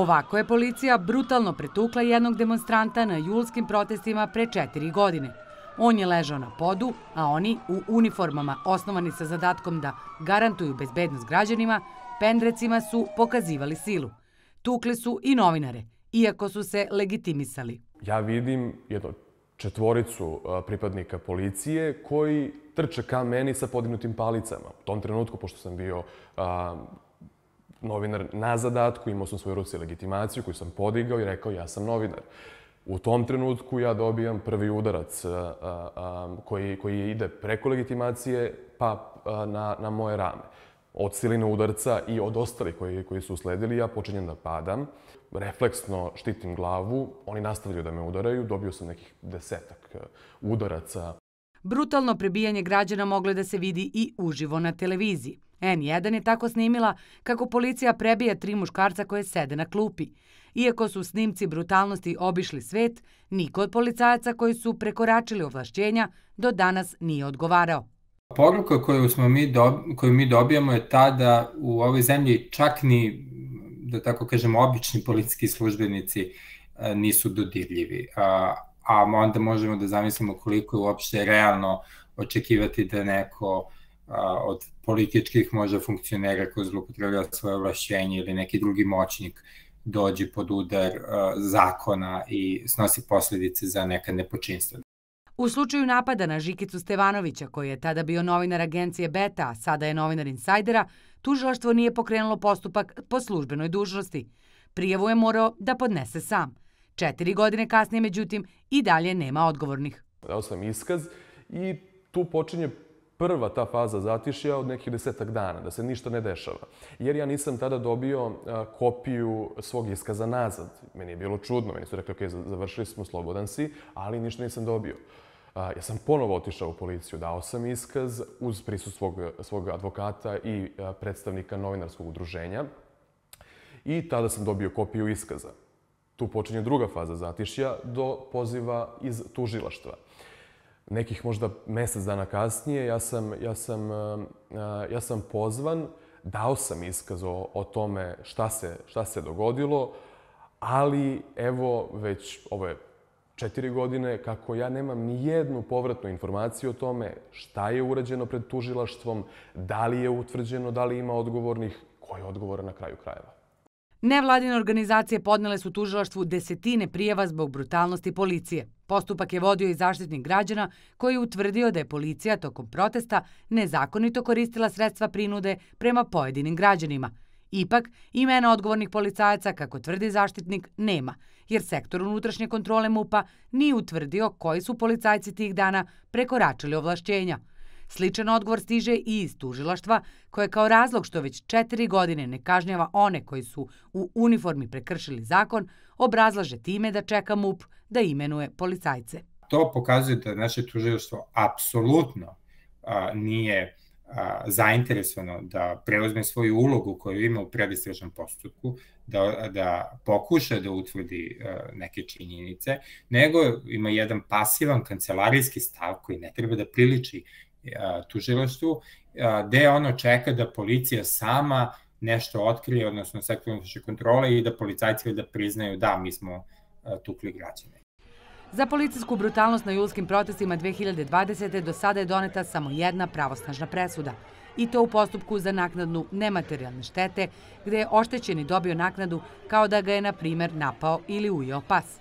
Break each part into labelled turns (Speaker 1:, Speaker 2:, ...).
Speaker 1: Ovako je policija brutalno pretukla jednog demonstranta na julskim protestima pre četiri godine. On je ležao na podu, a oni u uniformama osnovani sa zadatkom da garantuju bezbednost građanima, pendrecima su pokazivali silu. Tukli su i novinare, iako su se legitimisali.
Speaker 2: Ja vidim jedno četvoricu pripadnika policije koji trče ka meni sa podignutim palicama. U tom trenutku, pošto sam bio a, novinar na zadatku, imao sam svoju ruci legitimaciju koju sam podigao i rekao ja sam novinar. U tom trenutku ja dobijam prvi udarac a, a, koji, koji ide preko legitimacije pa a, na, na moje rame. Od siline udarca i od ostalih koji, koji su usledili, ja počinjem da padam. Refleksno štitim glavu, oni nastavljaju da me udaraju, dobio sam nekih desetak e, udaraca.
Speaker 1: Brutalno prebijanje građana moglo da se vidi i uživo na televiziji. N1 je tako snimila kako policija prebija tri muškarca koje sede na klupi. Iako su snimci brutalnosti obišli svet, niko od policajaca koji su prekoračili ovlašćenja do danas nije odgovarao.
Speaker 3: Poruka koju, smo mi do, koju mi dobijamo je ta da u ovoj zemlji čak ni, da tako kažemo, obični policijski službenici e, nisu dodirljivi. A, a onda možemo da zamislimo koliko je uopšte realno očekivati da neko a, od političkih možda funkcionera koji zlopotrebljava svoje ovlašćenje ili neki drugi moćnik dođe pod udar a, zakona i snosi posledice za neka nepočinstva.
Speaker 1: U slučaju napada na Žikicu Stevanovića, koji je tada bio novinar agencije Beta, a sada je novinar Insajdera, tužilaštvo nije pokrenulo postupak po službenoj dužnosti. Prijavu je morao da podnese sam. Četiri godine kasnije, međutim, i dalje nema odgovornih.
Speaker 2: Dao sam iskaz i tu počinje prva ta faza zatišja od nekih desetak dana, da se ništa ne dešava. Jer ja nisam tada dobio a, kopiju svog iskaza nazad. Meni je bilo čudno, meni su rekli, ok, završili smo, slobodan si, ali ništa nisam dobio. A, ja sam ponovo otišao u policiju, dao sam iskaz uz prisut svog, svog advokata i a, predstavnika novinarskog udruženja i tada sam dobio kopiju iskaza. Tu počinje druga faza zatišja do poziva iz tužilaštva nekih možda mesec dana kasnije ja sam, ja sam, e, e, ja sam pozvan, dao sam iskaz o, o tome šta se, šta se dogodilo, ali evo već ovo je četiri godine kako ja nemam ni jednu povratnu informaciju o tome šta je urađeno pred tužilaštvom, da li je utvrđeno, da li ima odgovornih, ko je odgovoran na kraju krajeva.
Speaker 1: Nevladine organizacije podnele su tužilaštvu desetine prijeva zbog brutalnosti policije. Postupak je vodio i zaštitnik građana koji je utvrdio da je policija tokom protesta nezakonito koristila sredstva prinude prema pojedinim građanima. Ipak, imena odgovornih policajaca, kako tvrdi zaštitnik, nema, jer sektor unutrašnje kontrole MUPA nije utvrdio koji su policajci tih dana prekoračili ovlašćenja – Sličan odgovor stiže i iz tužilaštva, koje kao razlog što već četiri godine ne kažnjava one koji su u uniformi prekršili zakon, obrazlaže time da čeka MUP da imenuje policajce.
Speaker 3: To pokazuje da naše tužilaštvo apsolutno a, nije a, zainteresovano da preuzme svoju ulogu koju ima u predistražnom postupku, da, da pokuša da utvrdi a, neke činjenice, nego ima jedan pasivan kancelarijski stav koji ne treba da priliči tužilaštu, gde ono čeka da policija sama nešto otkrije, odnosno sektor kontrole i da policajci da priznaju da mi smo tukli građane.
Speaker 1: Za policijsku brutalnost na julskim protestima 2020. do sada je doneta samo jedna pravosnažna presuda. I to u postupku za naknadnu nematerijalne štete, gde je oštećeni dobio naknadu kao da ga je, na primer, napao ili ujeo pas.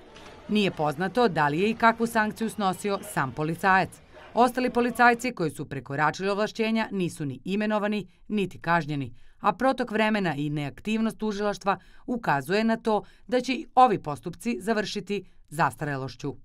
Speaker 1: Nije poznato da li je i kakvu sankciju snosio sam policajac. Ostali policajci koji su prekoračili ovlašćenja nisu ni imenovani, niti kažnjeni, a protok vremena i neaktivnost tužilaštva ukazuje na to da će i ovi postupci završiti zastarelošću.